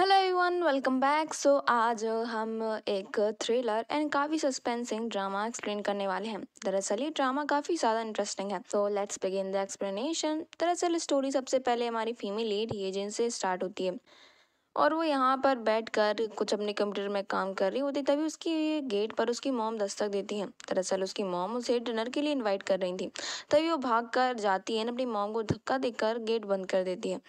welcome back so आज हम एक थ्रिलर एंड काफ़ी सस्पेंसिंग ड्रामा एक्सप्लेन करने वाले हैं दरअसल ये ड्रामा काफ़ी ज़्यादा इंटरेस्टिंग है so let's begin the explanation दरअसल स्टोरी सबसे पहले हमारी फीमेल लीड ये जिनसे स्टार्ट होती है और वो यहाँ पर बैठ कर कुछ अपने कंप्यूटर में काम कर रही होती तभी उसकी गेट पर उसकी मोम दस्तक देती है दरअसल उसकी मोम उसे डिनर के लिए इन्वाइट कर रही थी तभी वो भाग कर जाती है अपनी मोम को धक्का देकर गेट बंद कर देती है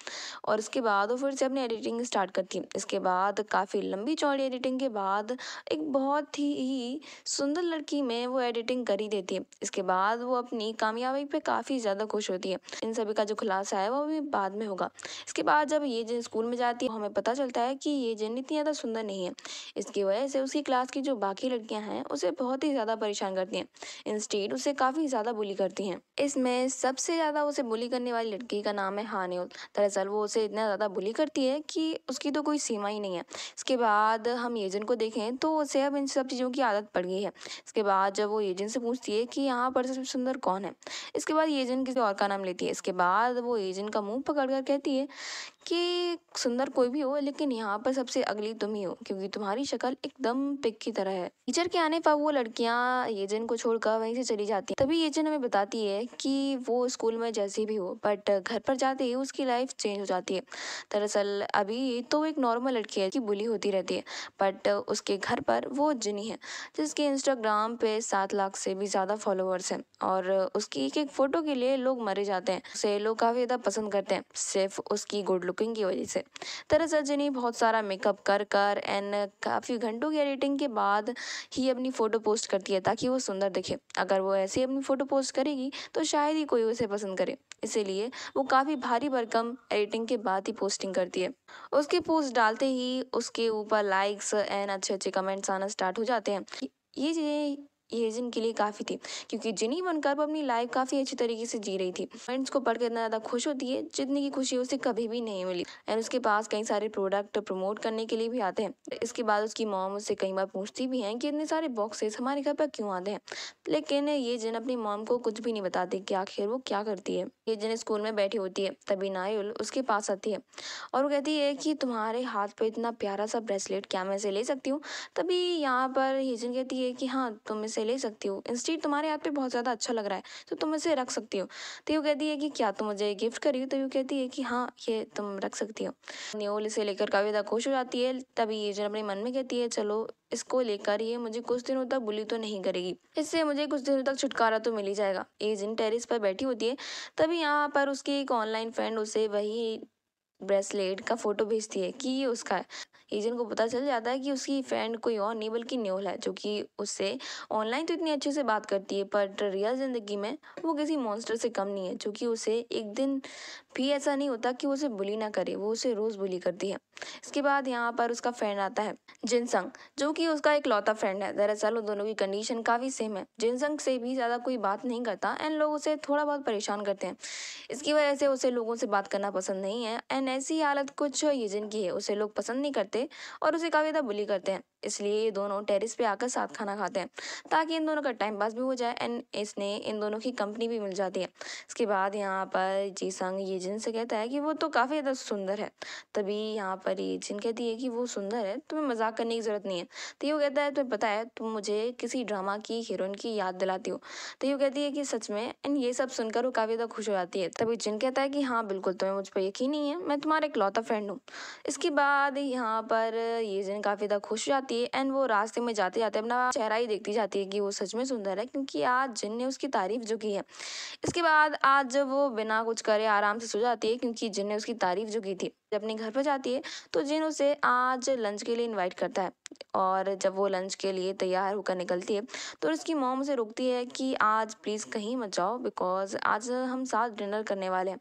और उसके बाद वो फिर से अपनी एडिटिंग स्टार्ट करती है इसके बाद काफ़ी लंबी चौड़ी एडिटिंग के बाद एक बहुत ही, ही सुंदर लड़की में वो एडिटिंग कर ही देती है इसके बाद वो अपनी कामयाबी पर काफ़ी ज़्यादा खुश होती है इन सभी का जो खुलासा है वो भी बाद में होगा इसके बाद जब ये स्कूल में जाती है हमें पता चलता है कि ये जिन इतनी ज़्यादा सुंदर नहीं है इसकी वजह से उसकी क्लास की जो बाकी लड़कियां हैं उसे बहुत ही ज़्यादा परेशान करती हैं इंस्टीड उसे काफ़ी ज़्यादा बुली करती हैं इसमें सबसे ज़्यादा उसे बुली करने वाली लड़की का नाम है हानियोल दरअसल वो उसे इतना ज़्यादा बुली करती है कि उसकी तो कोई सीमा ही नहीं है इसके बाद हम एजन को देखें तो उसे अब इन सब चीज़ों की आदत पड़ गई है इसके बाद जब वो एजन से पूछती है कि यहाँ पर सबसे सुंदर कौन है इसके बाद येजन किसी और का नाम लेती है इसके बाद वो एजन का मुंह पकड़ कर कहती है कि सुंदर कोई भी हो लेकिन यहाँ पर सबसे अगली तुम ही हो क्योंकि तुम्हारी शक्ल एकदम पिक की तरह है टीचर के आने पर वो लड़कियाँ येजन को छोड़कर वहीं से चली जाती है तभी येजन हमें बताती है कि वो स्कूल में जैसी भी हो बट घर पर जाते ही उसकी लाइफ चेंज हो जाती है दरअसल अभी तो एक नॉर्मल लड़की है कि बुली होती रहती है बट उसके घर पर वो जिनी है जिसके इंस्टाग्राम पे सात लाख से भी ज़्यादा फॉलोअर्स है और उसकी एक एक फ़ोटो के लिए लोग मरे जाते हैं उसे लोग काफ़ी ज़्यादा पसंद करते हैं सिर्फ उसकी गुड लुकिंग की वजह से दरअसल से नहीं बहुत सारा मेकअप कर कर एंड काफ़ी घंटों की एडिटिंग के बाद ही अपनी फ़ोटो पोस्ट करती है ताकि वो सुंदर दिखे अगर वो ऐसे अपनी फ़ोटो पोस्ट करेगी तो शायद ही कोई उसे पसंद करे इसीलिए वो काफ़ी भारी भरकम एडिटिंग के बाद ही पोस्टिंग करती है उसके पोस्ट डालते ही उसके ऊपर लाइक्स एंड अच्छे अच्छे कमेंट्स आना स्टार्ट हो जाते हैं ये चीज़ें ये के लिए काफ़ी थी क्योंकि जिनी बनकर अपनी लाइफ काफ़ी अच्छी तरीके से जी रही थी फ्रेंड्स को पढ़कर इतना ज़्यादा खुश होती है जितनी की खुशी उसे कभी भी नहीं मिली एंड उसके पास कई सारे प्रोडक्ट प्रमोट करने के लिए भी आते हैं इसके बाद उसकी मॉम उससे कई बार पूछती भी हैं कि इतने सारे बॉक्सेस हमारे घर पर क्यों आते हैं लेकिन ये जिन अपनी मॉम को कुछ भी नहीं बताती कि आखिर वो क्या करती है ये जिन स्कूल में बैठी होती है तभी नायुल उसके पास आती है और वो कहती है कि तुम्हारे हाथ पर इतना प्यारा सा ब्रेसलेट क्या मैं इसे ले सकती हूँ तभी यहाँ पर ये जिन कहती है कि हाँ तुम इसे इसे ले सकती हो इंस्टीट तुम्हारे हाथ पे बहुत ज़्यादा अच्छा लग रहा है तो तुम इसे रख सकती हो तो यू कहती है कि क्या तुम मुझे गिफ्ट करी हो तो यू कहती है कि हाँ ये तुम रख सकती हो न्योल इसे लेकर कविता खुश हो जाती है तभी ये जन अपने मन में कहती है चलो इसको लेकर ये मुझे कुछ दिनों तक बुली तो नहीं करेगी इससे मुझे कुछ दिनों तक छुटकारा तो मिल ही जाएगा ये जिन टेरिस पर बैठी होती है तभी यहाँ पर उसकी एक ऑनलाइन फ्रेंड उसे वही ब्रेसलेट का फ़ोटो भेजती है कि ये उसका है एजेंट को पता चल जाता है कि उसकी फ्रेंड कोई और नहीं बल्कि न्योल है जो कि उससे ऑनलाइन तो इतनी अच्छे से बात करती है बट रियल ज़िंदगी में वो किसी मॉन्स्टर से कम नहीं है जो कि उसे एक दिन भी ऐसा नहीं होता कि वो उसे बुली ना करे वो उसे रोज़ बुली करती है इसके बाद यहाँ पर उसका फ्रेंड आता है जिनसंग जो कि उसका एक लौता फ्रेंड है दरअसल वो दोनों की कंडीशन काफ़ी सेम है जिनसंग से भी ज़्यादा कोई बात नहीं करता एंड लोग उसे थोड़ा बहुत परेशान करते हैं इसकी वजह से उसे लोगों से बात करना पसंद नहीं है एंड लेकिन ऐसी हालत कुछ यूजन की है उसे लोग पसंद नहीं करते और उसे काफ़ी ज़्यादा बुली करते हैं इसलिए ये दोनों टेरिस पे आकर साथ खाना खाते हैं ताकि इन दोनों का टाइम पास भी हो जाए एंड इसने इन दोनों की कंपनी भी मिल जाती है इसके बाद यहाँ पर जी संग ये जिन से कहता है कि वो तो काफ़ी ज़्यादा सुंदर है तभी यहाँ पर ये जिन कहती है कि वो सुंदर है तुम्हें मजाक करने की ज़रूरत नहीं है तो यू कहता है तुम्हें पता है तुम मुझे किसी ड्रामा की हीरोइन की याद दिलाती हो तो यू कहती है कि सच में एंड ये सब सुनकर वो काफ़ी ज़्यादा खुश हो जाती है तभी जिन कहता है कि हाँ बिल्कुल तुम्हें मुझ पर यकीन नहीं है मैं तुम्हारा इकलौता फ्रेंड हूँ इसके बाद यहाँ पर ये जिन काफ़ी ज़्यादा खुश हो जाती है थी एंड वो रास्ते में जाते जाते अपना चेहरा ही देखती जाती है कि वो सच में सुंदर है क्योंकि आज जिन ने उसकी तारीफ जो की है इसके बाद आज जब वो बिना कुछ करे आराम से सो जाती है क्योंकि जिन ने उसकी तारीफ जो की थी जब अपने घर पर जाती है तो जिन उसे आज लंच के लिए इनवाइट करता है और जब वो लंच के लिए तैयार होकर निकलती है तो उसकी मोम उसे रोकती है कि आज प्लीज़ कहीं मत जाओ बिकॉज आज हम साथ डिनर करने वाले हैं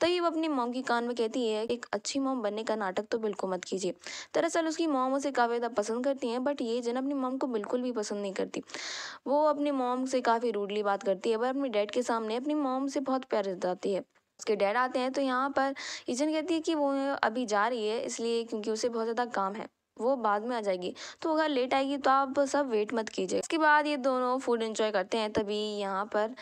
तभी वो अपनी मोम की कान में कहती है एक अच्छी मोम बनने का नाटक तो बिल्कुल मत कीजिए दरअसल उसकी मोम उसे काफ़ी ज़्यादा पसंद करती हैं बट ये जिन अपनी मोम को बिल्कुल भी पसंद नहीं करती वो अपनी मोम से काफ़ी रूडली बात करती है पर अपने डैड के सामने अपनी मोम से बहुत प्यार जताती है उसके डैड आते हैं तो यहाँ पर इजन कहती है कि वो अभी जा रही है इसलिए क्योंकि उसे बहुत ज़्यादा काम है वो बाद में आ जाएगी तो अगर लेट आएगी तो आप सब वेट मत कीजिए इसके बाद ये दोनों फूड इंजॉय करते हैं तभी यहाँ पर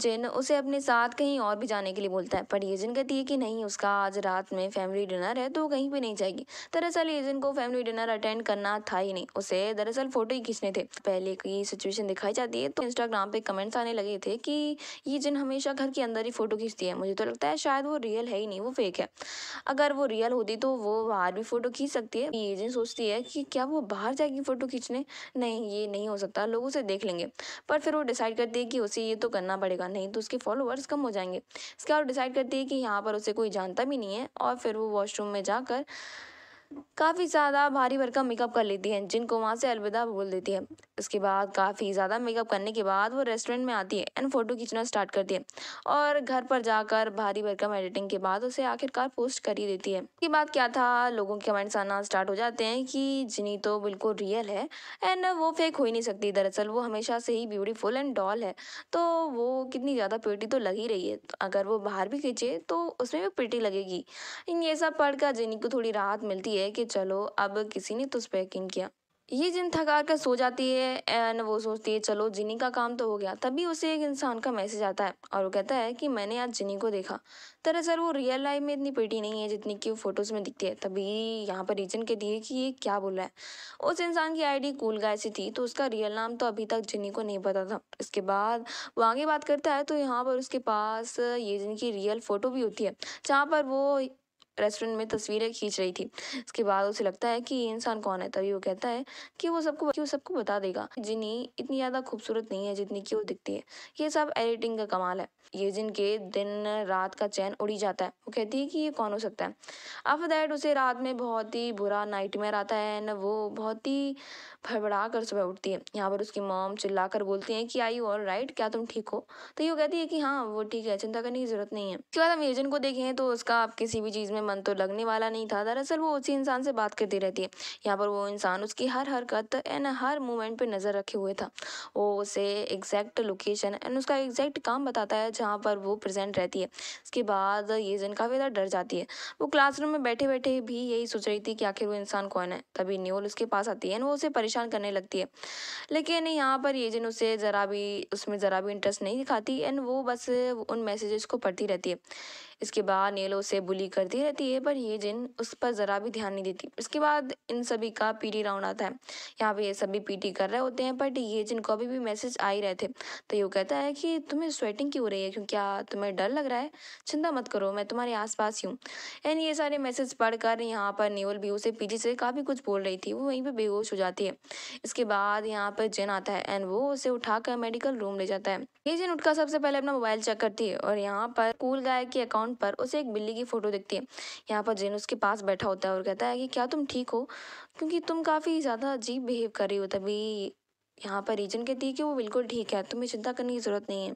जिन उसे अपने साथ कहीं और भी जाने के लिए बोलता है पर एजन कहती है कि नहीं उसका आज रात में फैमिली डिनर है तो कहीं भी नहीं जाएगी दरअसल एजन को फैमिली डिनर अटेंड करना था ही नहीं उसे दरअसल फोटो ही खींचने थे पहले की सिचुएशन दिखाई जाती है तो इंस्टाग्राम पे कमेंट्स आने लगे थे कि ये जिन हमेशा घर के अंदर ही फोटो खींचती है मुझे तो लगता है शायद वो रियल है ही नहीं वो फेक है अगर वो रियल होती तो वो बाहर भी फोटो खींच सकती है जिन सोच सोचती है कि क्या वो बाहर जाएगी फ़ोटो खींचने नहीं ये नहीं हो सकता लोग उसे देख लेंगे पर फिर वो डिसाइड करती है कि उसे ये तो करना पड़ेगा नहीं तो उसके फॉलोअर्स कम हो जाएंगे इसके बाद डिसाइड करती है कि यहाँ पर उसे कोई जानता भी नहीं है और फिर वो वॉशरूम में जाकर काफ़ी ज़्यादा भारी भरकम मेकअप कर लेती हैं जिनको वहाँ से अलविदा बोल देती है उसके बाद काफ़ी ज़्यादा मेकअप करने के बाद वो रेस्टोरेंट में आती है एंड फ़ोटो खींचना स्टार्ट करती है और घर पर जाकर भारी भरकम एडिटिंग के बाद उसे आखिरकार पोस्ट कर ही देती है उसके बाद क्या था लोगों के कमेंट्स आना स्टार्ट हो जाते हैं कि जिनी तो बिल्कुल रियल है एंड वो फेक हो ही नहीं सकती दरअसल वो हमेशा से ही ब्यूटीफुल एंड डॉल है तो वो कितनी ज़्यादा प्योटी तो लग ही रही है तो अगर वो बाहर भी खींचे तो उसमें भी प्योटी लगेगी इन ये सब पढ़कर जिनी को थोड़ी राहत मिलती है है कि चलो अब किसी ने तुझ पर यकीन किया ये जिन थका कर सो जाती है एंड वो सोचती है चलो जिनी का काम तो हो गया तभी उसे एक इंसान का मैसेज आता है और वो कहता है कि मैंने आज जिनी को देखा दरअसल वो रियल लाइफ में इतनी पेटी नहीं है जितनी कि वो फोटोज़ में दिखती है तभी यहाँ पर रीजन के दिए कि ये क्या बोल रहा है उस इंसान की आईडी कूल गाय सी थी तो उसका रियल नाम तो अभी तक जिनी को नहीं पता था इसके बाद वो आगे बात करता है तो यहाँ पर उसके पास ये जिनकी रियल फ़ोटो भी होती है जहाँ पर वो रेस्टोरेंट में तस्वीरें खींच रही थी इसके बाद उसे लगता है कि ये इंसान कौन है तभी वो कहता है कि वो सबको वो सबको बता देगा जिनी इतनी ज़्यादा खूबसूरत नहीं है जितनी की वो दिखती है ये सब एडिटिंग का कमाल है ये जिनके दिन रात का चैन उड़ी जाता है वो कहती है कि ये कौन हो सकता है आफ्टर दैट उसे रात में बहुत ही बुरा नाइट आता है एंड वो बहुत ही भड़बड़ा कर सुबह उठती है यहाँ पर उसकी मॉम चिल्ला कर बोलती है कि आई और ऑल राइट क्या तुम ठीक हो तो ये कहती है कि हाँ वो ठीक है चिंता करने की जरूरत नहीं है उसके बाद हम एजेंट को देखें तो उसका आप किसी भी चीज़ में में मन तो लगने वाला नहीं था दरअसल वो उसी इंसान से बात करती रहती है यहाँ पर वो इंसान उसकी हर हरकत एंड हर मूवमेंट पे नज़र रखे हुए था वो उसे एग्जैक्ट लोकेशन एंड उसका एग्जैक्ट काम बताता है जहाँ पर वो प्रेजेंट रहती है उसके बाद ये जिन काफ़ी ज़्यादा डर जाती है वो क्लासरूम में बैठे बैठे भी यही सोच रही थी कि आखिर वो इंसान कौन है तभी न्यूल उसके पास आती है एंड वो उसे परेशान करने लगती है लेकिन यहाँ पर ये जिन उसे ज़रा भी उसमें ज़रा भी इंटरेस्ट नहीं दिखाती एंड वो बस उन मैसेजेस को पढ़ती रहती है इसके बाद नीलो उसे बुली करती रहती रहती है पर ये जिन उस पर ज़रा भी ध्यान नहीं देती इसके बाद इन सभी का पीटी राउंड आता है यहाँ पे ये सभी पीटी कर रहे होते हैं बट ये जिन को अभी भी मैसेज आ ही रहे थे तो ये कहता है कि तुम्हें स्वेटिंग क्यों हो रही है क्यों क्या तुम्हें डर लग रहा है चिंता मत करो मैं तुम्हारे आस पास ही हूँ एंड ये सारे मैसेज पढ़कर यहाँ पर नेवल भी उसे पीटी से काफ़ी कुछ बोल रही थी वो वहीं पर बेहोश हो जाती है इसके बाद यहाँ पर जिन आता है एंड वो उसे उठाकर मेडिकल रूम ले जाता है ये जिन उठकर सबसे पहले अपना मोबाइल चेक करती है और यहाँ पर कूल गाय के अकाउंट पर उसे एक बिल्ली की फोटो दिखती है यहाँ पर जेन उसके पास बैठा होता है और कहता है कि क्या तुम ठीक हो क्योंकि तुम काफ़ी ज़्यादा अजीब बिहेव कर रही हो तभी यहाँ पर रीजन कहती है कि वो बिल्कुल ठीक है तुम्हें चिंता करने की ज़रूरत नहीं है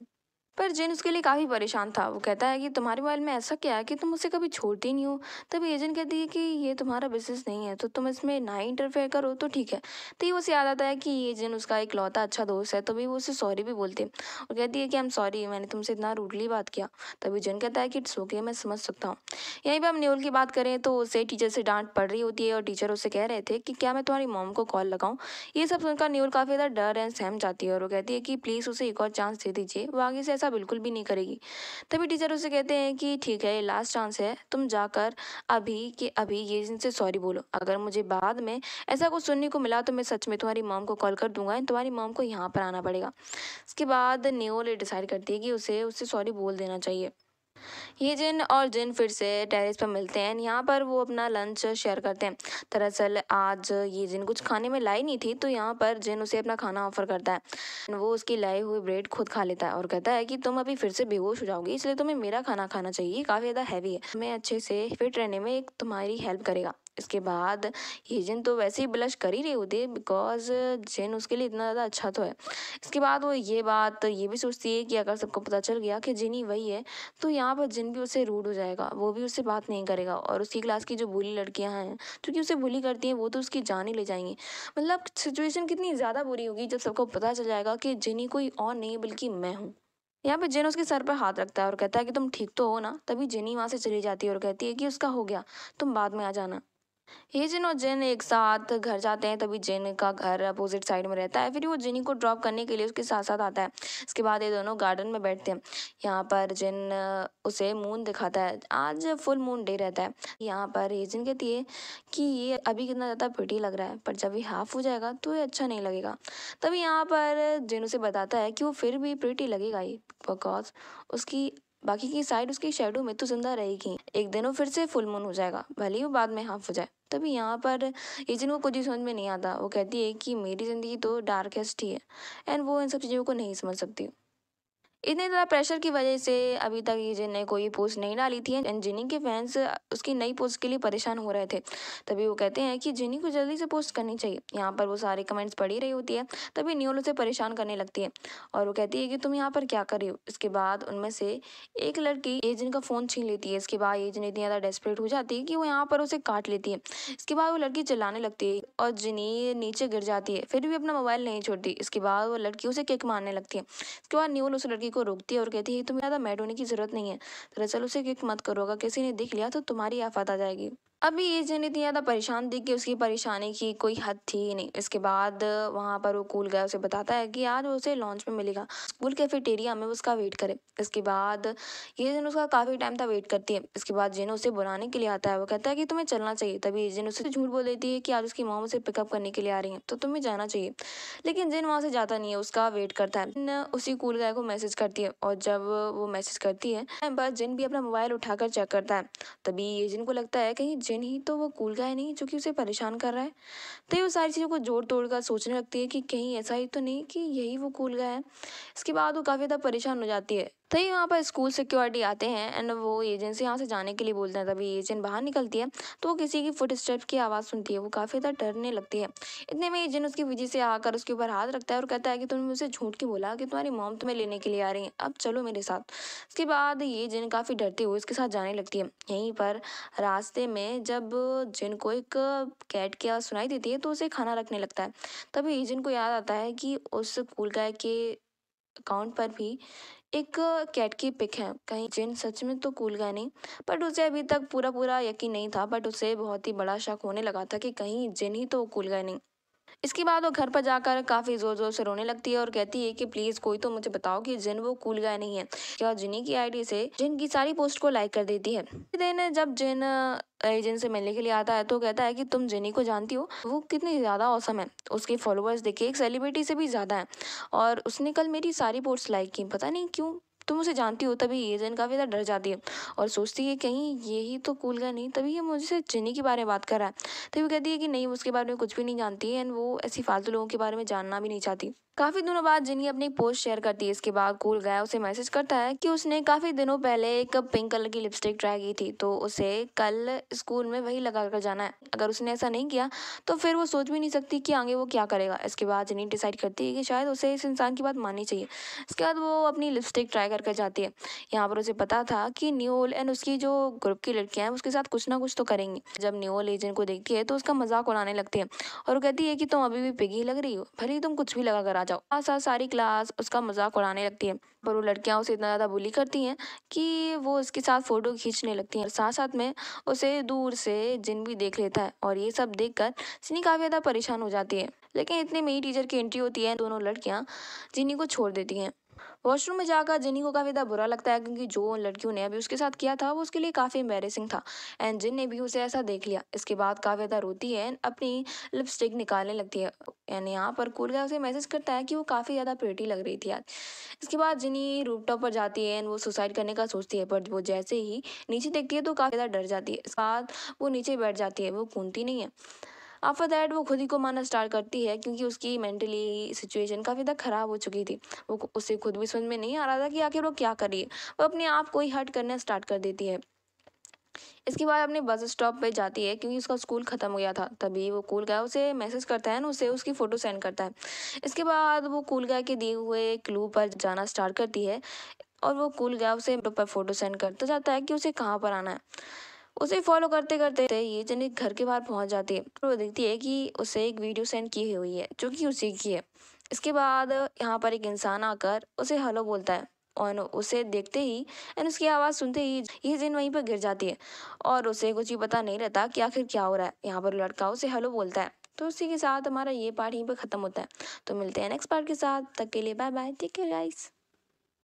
पर जेन उसके लिए काफ़ी परेशान था वो कहता है कि तुम्हारे मोबाइल में ऐसा क्या है कि तुम उसे कभी छोड़ती नहीं हो तभी एजेंट कहती है कि ये तुम्हारा बिजनेस नहीं है तो तुम इसमें ना ही इंटरफेयर करो तो ठीक है तभी तो उसे याद आता है कि ये जेन उसका एक लौता अच्छा दोस्त है तभी तो वो उसे सॉरी भी बोलते हैं और कहती है कि आई एम सॉरी मैंने तुमसे इतना रूडली बात किया तभी जेन कहता है कि इट्स ओके मैं समझ सकता हूँ यहीं पर हम न्यूल की बात करें तो उसे टीचर से डांट पड़ रही होती है और टीचर उसे कह रहे थे कि क्या मैं तुम्हारी मॉम को कॉल लगाऊँ ये सब सुनकर न्यूल काफ़ी ज़्यादा डर एंड सहम जाती है और वो कहती है कि प्लीज़ उसे एक और चांस दे दीजिए वो आगे से ऐसा भरोसा बिल्कुल भी नहीं करेगी तभी टीचर उसे कहते हैं कि ठीक है ये लास्ट चांस है तुम जाकर अभी कि अभी ये इनसे सॉरी बोलो अगर मुझे बाद में ऐसा कुछ सुनने को मिला तो मैं सच में तुम्हारी मॉम को कॉल कर दूंगा एंड तुम्हारी मॉम को यहाँ पर आना पड़ेगा इसके बाद नियोल डिसाइड करती है कि उसे उससे सॉरी बोल देना चाहिए ये जिन और जिन फिर से टेरेस पर मिलते हैं यहाँ पर वो अपना लंच शेयर करते हैं दरअसल आज ये जिन कुछ खाने में लाई नहीं थी तो यहाँ पर जिन उसे अपना खाना ऑफर करता है वो उसकी लाई हुई ब्रेड खुद खा लेता है और कहता है कि तुम अभी फिर से बेहोश हो जाओगी इसलिए तुम्हें मेरा खाना खाना चाहिए काफ़ी ज़्यादा हैवी है तुम्हें अच्छे से फिट रहने में एक तुम्हारी हेल्प करेगा इसके बाद ये तो वैसे ही ब्लश कर ही रही होती है बिकॉज जिन उसके लिए इतना ज़्यादा अच्छा तो है इसके बाद वो ये बात ये भी सोचती है कि अगर सबको पता चल गया कि जिन ही वही है तो यहाँ पर जिन भी उससे रूड हो जाएगा वो भी उससे बात नहीं करेगा और उसकी क्लास की जो बुरी लड़कियाँ हैं क्योंकि उसे बुली करती हैं वो तो उसकी जान ही ले जाएंगी मतलब सिचुएशन कितनी ज़्यादा बुरी होगी जब सबको पता चल जाएगा कि जिनी कोई और नहीं है बल्कि मैं हूँ यहाँ पे जेन उसके सर पर हाथ रखता है और कहता है कि तुम ठीक तो हो ना तभी जेनी वहाँ से चली जाती है और कहती है कि उसका हो गया तुम बाद में आ जाना ये जिन और जिन एक साथ घर जाते हैं तभी जिन का घर अपोजिट साइड में रहता है फिर वो जिनी को ड्रॉप करने के लिए उसके साथ साथ आता है इसके बाद ये दोनों गार्डन में बैठते हैं यहाँ पर जिन उसे मून दिखाता है आज फुल मून डे रहता है यहाँ पर ये जिन कहती है कि ये अभी कितना ज़्यादा पिटी लग रहा है पर जब ये हाफ हो जाएगा तो ये अच्छा नहीं लगेगा तभी यहाँ पर जिन उसे बताता है कि वो फिर भी पिटी लगेगा ही बिकॉज उसकी बाकी की साइड उसकी शेडो में तो जिंदा रहेगी एक दिन वो फिर से फुल मून हो जाएगा भले ही वो बाद में हाफ हो जाए तभी यहाँ पर जिन को कुछ ही समझ में नहीं आता वो कहती है कि मेरी ज़िंदगी तो डार्केस्ट ही है एंड वो इन सब चीज़ों को नहीं समझ सकती इतने ज़्यादा प्रेशर की वजह से अभी तक ये जिन ने कोई पोस्ट नहीं डाली थी एंड जिनी के फैंस उसकी नई पोस्ट के लिए परेशान हो रहे थे तभी वो कहते हैं कि जिनी को जल्दी से पोस्ट करनी चाहिए यहाँ पर वो सारे कमेंट्स पढ़ी रही होती है तभी न्यूल उसे परेशान करने लगती है और वो कहती है कि तुम यहाँ पर क्या कर रही हो इसके बाद उनमें से एक लड़की एजन का फ़ोन छीन लेती है इसके बाद एजन इतनी ज़्यादा डेस्परेट हो जाती है कि वो यहाँ पर उसे काट लेती है इसके बाद वो लड़की चिल्लाने लगती है और जिनी नीचे गिर जाती है फिर भी अपना मोबाइल नहीं छोड़ती इसके बाद वो लड़की उसे किक मारने लगती है इसके बाद न्यूल उस लड़की लड़की को रोकती है और कहती है तुम्हें ज़्यादा मैड होने की ज़रूरत नहीं है दरअसल तो उसे किक मत करो अगर किसी ने देख लिया तो तुम्हारी आफत आ जाएगी अभी ये इतनी ज़्यादा परेशान थी कि उसकी परेशानी की कोई हद थी ही नहीं इसके बाद वहाँ पर वो कूल गया उसे बताता है कि आज उसे लॉन्च में मिलेगा स्कूल कैफेटेरिया में उसका वेट करे इसके बाद ये जन उसका काफ़ी टाइम तक वेट करती है इसके बाद जिन उसे बुलाने के लिए आता है वो कहता है कि तुम्हें चलना चाहिए तभी ये जिन उसे झूठ बोल देती है कि आज उसकी माँ उसे पिकअप करने के लिए आ रही है तो तुम्हें जाना चाहिए लेकिन जिन वहाँ से जाता नहीं है उसका वेट करता है उसी कूल गाय को मैसेज करती है और जब वो मैसेज करती है पर जिन भी अपना मोबाइल उठाकर चेक करता है तभी ये जिन को लगता है कहीं सोचे नहीं तो वो कूल गाय नहीं जो कि उसे परेशान कर रहा है तो ये वो सारी चीज़ों को जोड़ तोड़ कर सोचने लगती है कि कहीं ऐसा ही तो नहीं कि यही वो कूल गाय है इसके बाद वो काफ़ी ज़्यादा परेशान हो जाती है तो वहाँ पर स्कूल सिक्योरिटी आते हैं एंड वो एजेंसी यहाँ से जाने के लिए बोलते हैं तभी एजेंट बाहर निकलती है तो वो किसी की फुट स्टेप की आवाज़ सुनती है वो काफ़ी ज़्यादा डरने लगती है इतने में एजेंट उसकी विजी से आकर उसके ऊपर हाथ रखता है और कहता है कि तुमने मुझे झूठ के बोला कि तुम्हारी मोम तुम्हें लेने के लिए आ रही है अब चलो मेरे साथ उसके बाद ये जिन काफ़ी डरती हुई उसके साथ जाने लगती है यहीं पर रास्ते में जब जिन को एक कैट की आवाज़ सुनाई देती है तो उसे खाना रखने लगता है तभी एजेंट को याद आता है कि उस स्कूल का के अकाउंट पर भी एक कैट की पिक है कहीं जिन सच में तो कूल गया नहीं बट उसे अभी तक पूरा पूरा यकीन नहीं था बट उसे बहुत ही बड़ा शक होने लगा था कि कहीं जिन ही तो कूल गए नहीं इसके बाद वो घर पर जाकर काफ़ी ज़ोर ज़ोर से रोने लगती है और कहती है कि प्लीज़ कोई तो मुझे बताओ कि जिन वो कूल गए नहीं है क्या जिनी की आईडी से जिन की सारी पोस्ट को लाइक कर देती है दिन जब जिन एजेंट से मिलने के लिए आता है तो कहता है कि तुम जिनी को जानती हो वो कितनी ज़्यादा औसम है उसके फॉलोअर्स देखिए एक सेलिब्रिटी से भी ज़्यादा है और उसने कल मेरी सारी पोस्ट लाइक की पता नहीं क्यों तुम उसे जानती हो तभी ये जन काफ़ी ज़्यादा डर जाती है और सोचती है कहीं यही तो कूल का नहीं तभी ये मुझसे चिनी के बारे में बात कर रहा है तभी वो कहती है कि नहीं उसके बारे में कुछ भी नहीं जानती है एंड वो ऐसी फालतू लोगों के बारे में जानना भी नहीं चाहती काफ़ी दिनों बाद जिनी अपनी पोस्ट शेयर करती है इसके बाद कूल गया उसे मैसेज करता है कि उसने काफ़ी दिनों पहले एक पिंक कलर की लिपस्टिक ट्राई की थी तो उसे कल स्कूल में वही लगा कर जाना है अगर उसने ऐसा नहीं किया तो फिर वो सोच भी नहीं सकती कि आगे वो क्या करेगा इसके बाद जिनी डिसाइड करती है कि शायद उसे इस इंसान की बात माननी चाहिए इसके बाद वो अपनी लिपस्टिक ट्राई करके जाती है यहाँ पर उसे पता था कि न्यूल एंड उसकी जो ग्रुप की लड़कियाँ हैं उसके साथ कुछ ना कुछ तो करेंगी जब न्यूल एजेंट को देखती है तो उसका मजाक उड़ाने लगती है और कहती है कि तुम अभी भी पिगी लग रही हो भले ही तुम कुछ भी लगा कर आ जाओ साथ साथ सारी क्लास उसका मजाक उड़ाने लगती है पर वो लड़कियाँ उसे इतना ज़्यादा बुली करती हैं कि वो उसके साथ फ़ोटो खींचने लगती हैं साथ साथ में उसे दूर से जिन भी देख लेता है और ये सब देख कर सिनी काफ़ी ज़्यादा परेशान हो जाती है लेकिन इतने में ही टीचर की एंट्री होती है दोनों लड़कियाँ जिन्हें को छोड़ देती हैं वॉशरूम में जाकर जिनी को काफ़ी ज़्यादा बुरा लगता है क्योंकि जो लड़कियों ने अभी उसके साथ किया था वो उसके लिए काफ़ी एम्बेसिंग था एंड जिन ने भी उसे ऐसा देख लिया इसके बाद काफ़ी ज़्यादा रोती है एंड अपनी लिपस्टिक निकालने लगती है एंड यहाँ पर कूलगा उसे मैसेज करता है कि वो काफ़ी ज़्यादा पेटी लग रही थी यार इसके बाद जिनी रूपटॉप पर जाती है एंड वो सुसाइड करने का सोचती है पर वो जैसे ही नीचे देखती है तो काफ़ी ज़्यादा डर जाती है इसके बाद वो नीचे बैठ जाती है वो कूदती नहीं है आफ्टर दैट वो खुद ही को मारना स्टार्ट करती है क्योंकि उसकी मेंटली सिचुएशन काफ़ी ज़्यादा ख़राब हो चुकी थी वो उसे खुद भी समझ में नहीं आ रहा था कि आखिर वो क्या करिए वो अपने आप को ही हट करना स्टार्ट कर देती है इसके बाद अपने बस स्टॉप पे जाती है क्योंकि उसका स्कूल ख़त्म हो गया था तभी वो कूल गया उसे मैसेज करता है ना उसे उसकी फ़ोटो सेंड करता है इसके बाद वो कूल गया के दिए हुए क्लू पर जाना स्टार्ट करती है और वो कूल गया उसे पर फ़ोटो सेंड करता जाता है कि उसे कहाँ पर आना है उसे फॉलो करते करते ये जनित घर के बाहर पहुंच जाती है वो देखती है कि उसे एक वीडियो सेंड की हुई है जो कि उसी की है इसके बाद यहाँ पर एक इंसान आकर उसे हेलो बोलता है और उसे देखते ही एंड उसकी आवाज़ सुनते ही ये जिन वहीं पर गिर जाती है और उसे कुछ भी पता नहीं रहता कि आखिर क्या हो रहा है यहाँ पर लड़का उसे हेलो बोलता है तो उसी के साथ हमारा ये पार्ट यहीं पर ख़त्म होता है तो मिलते हैं नेक्स्ट पार्ट के साथ तब तक के लिए bye bye take care guys